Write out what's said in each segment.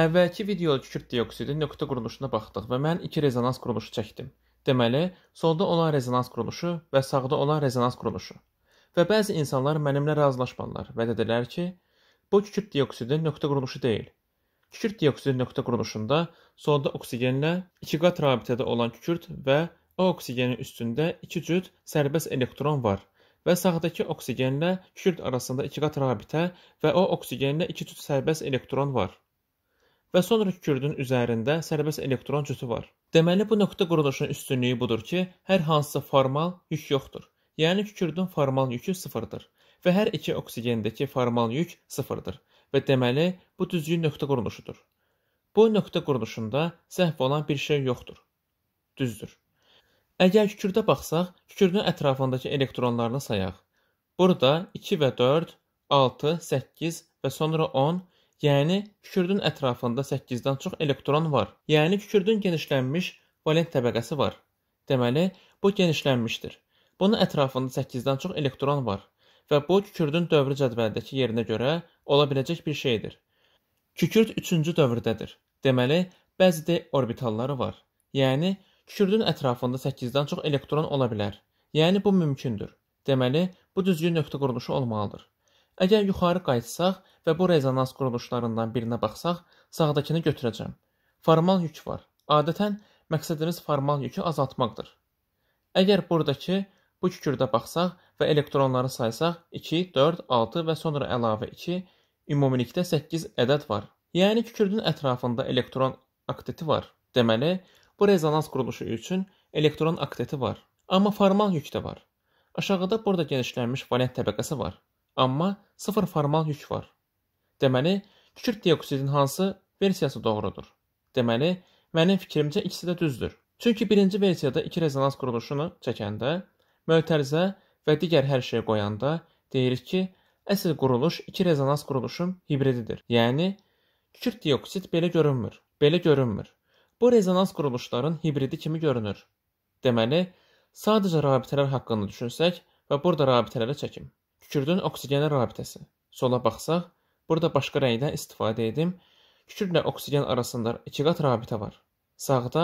Əvvəlki videoda kükürt dioksidi nöqtə quruluşuna baxdıq və mən iki rezonans quruluşu çəkdim. Deməli, solda olan rezonans quruluşu və sağda olan rezonans quruluşu. Və bəzi insanlar mənimlə razılaşmadılar və dedilər ki, bu kükürt dioksidi nöqtə quruluşu deyil. Kükürt dioksidi nöqtə quruluşunda solda oksigenlə iki qat rabitədə olan kükürt və o oksigenin üstündə iki cüt sərbəst elektron var və sağdakı oksigenlə kükürt arasında iki qat rabitə və o oksigenlə iki cüt sərbəst elektron var və sonra kürdün üzərində sərbəst elektron cütü var. Deməli bu nöqtə quruluşunun üstünlüyü budur ki, hər hansısa formal yük yoxdur. Yəni kürdün formal yükü 0-dır və hər iki oksigendəki formal yük 0-dır və deməli bu düzgün nöqtə quruluşudur. Bu nöqtə quruluşunda səhv olan bir şey yoxdur. Düzdür. Əgər kükürdə baxsaq, kükürdün ətrafındakı elektronlarını sayaq. Burada 2 və 4, 6, 8 və sonra 10 Yəni kükürdün ətrafında 8-dən çox elektron var. Yəni kükürdün genişlənmiş valent təbəqəsi var. Deməli, bu genişlənmişdir. Bunun ətrafında 8-dən çox elektron var və bu kükürdün dövrü cədvəldəki yerinə görə ola biləcək bir şeydir. Kükürd 3-cü dövrdədir. Deməli, bəzi d orbitalları var. Yəni kükürdün ətrafında 8-dən çox elektron ola bilər. Yəni bu mümkündür. Deməli, bu düzgün nöqtə quruluşu olmalıdır. Əgər yuxarı qayıtsaq və bu rezonans quruluşlarından birinə baxsaq, sağdakını götürəcəm. Formal yük var. Adətən məqsədimiz formal yükü azaltmaqdır. Əgər buradakı bu kükürdə baxsaq və elektronları saysaq, 2, 4, 6 və sonra əlavə 2, ümumilikdə 8 ədəd var. Yəni kükürdün ətrafında elektron akteti var. Deməli, bu rezonans quruluşu üçün elektron akteti var. Amma formal yük də var. Aşağıda burada genişlənmiş valent təbəqəsi var. Amma sıfır formal yük var. Deməli, kükürt dioksidin hansı versiyası doğrudur? Deməli, mənim fikrimcə ikisi də düzdür. Çünki birinci versiyada iki rezonans quruluşunu çəkəndə, mötərizə və digər hər şeyə qoyanda deyirik ki, əsl quruluş iki rezonans quruluşun hibrididir. Yəni, kükürt dioksid belə görünmür, belə görünmür. Bu rezonans quruluşların hibridi kimi görünür. Deməli, sadəcə rabitələr haqqında düşünsək və burada rabitələrə çəkim. Kükürdün oksigenə rabitəsi. Sola baxsaq, burada başqa rəngdən istifadə edim. Kükürdlə oksigen arasında iki qat rabitə var. Sağda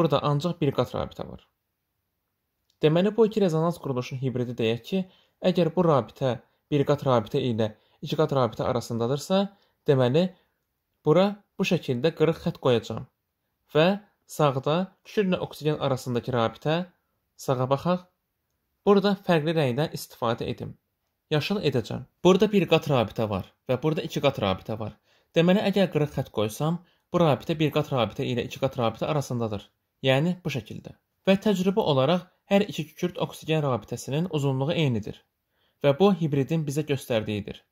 burada ancaq bir qat rabitə var. Deməli bu iki rezonans quruluşunun hibridi deyək ki, əgər bu rabitə bir qat rabitə ilə iki qat rabitə arasındadırsa, deməli bura bu şəkildə qırıq xətt qoyacağam və sağda kükürdlə oksigen arasındakı rabitə sağa baxaq. Burada fərqli rəngdən istifadə edim yaşıl edəcəm. Burada bir qat rabitə var və burada iki qat rabitə var. Deməli, əgər qırıq xətt qoysam, bu rabitə bir qat rabitə ilə iki qat rabitə arasındadır. Yəni bu şəkildə. Və təcrübə olaraq hər iki kükürt oksigen rabitəsinin uzunluğu eynidir. Və bu hibridin bizə göstərdiyidir.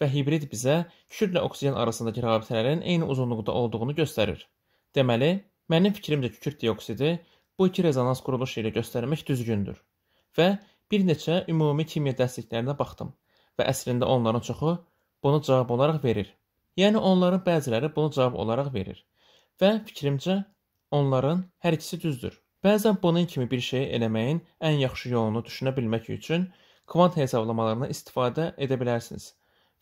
Və hibrid bizə kükürdlə oksigen arasındakı rabitələrin eyni uzunluqda olduğunu göstərir. Deməli, mənim fikrimcə kükürt dioksidi bu iki rezonans quruluşu ilə göstərmək düzgündür. Və Bir neçə ümumi kimya dərsliklərinə baxdım və əslində onların çoxu bunu cavab olaraq verir. Yəni onların bəziləri bunu cavab olaraq verir və fikrimcə onların hər ikisi düzdür. Bəzən bunun kimi bir şeyi eləməyin ən yaxşı yolunu düşünə bilmək üçün kvant hesablamalarından istifadə edə bilərsiniz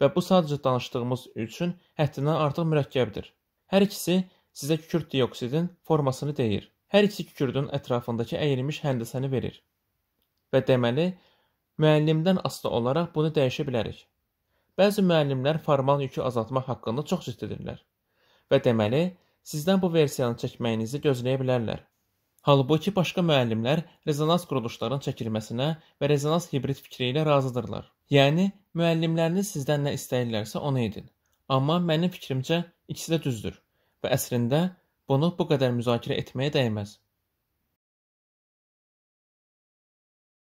və bu sadəcə danışdığımız üçün həddindən artıq mürəkkəbdir. Hər ikisi sizə kükürt dioksidin formasını deyir. Hər ikisi kükürdün ətrafındakı əyilmiş həndəsəni verir və deməli, müəllimdən asılı olaraq bunu dəyişə bilərik. Bəzi müəllimlər formal yükü azaltmaq haqqında çox ciddidirlər və deməli, sizdən bu versiyanı çəkməyinizi gözləyə bilərlər. Halbuki başqa müəllimlər rezonans quruluşlarının çəkilməsinə və rezonans hibrid fikri ilə razıdırlar. Yəni, müəllimləriniz sizdən nə istəyirlərsə onu edin. Amma mənim fikrimcə ikisi də düzdür və əslində bunu bu qədər müzakirə etməyə dəyməz.